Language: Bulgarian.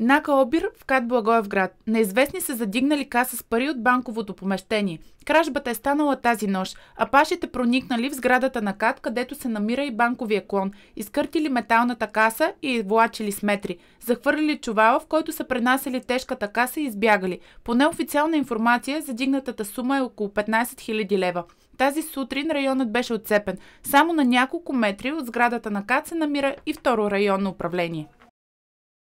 Нака Обир в Кат Благоевград. Неизвестни са задигнали каса с пари от банковото помещение. Кражбата е станала тази нощ. а пашите проникнали в сградата на Кат, където се намира и банковия клон. Изкъртили металната каса и влачили с метри. Захвърлили чувала, в който са пренасели тежката каса и избягали. По неофициална информация, задигнатата сума е около 15 000 лева. Тази сутрин районът беше отцепен. Само на няколко метри от сградата на Кат се намира и второ районно управление.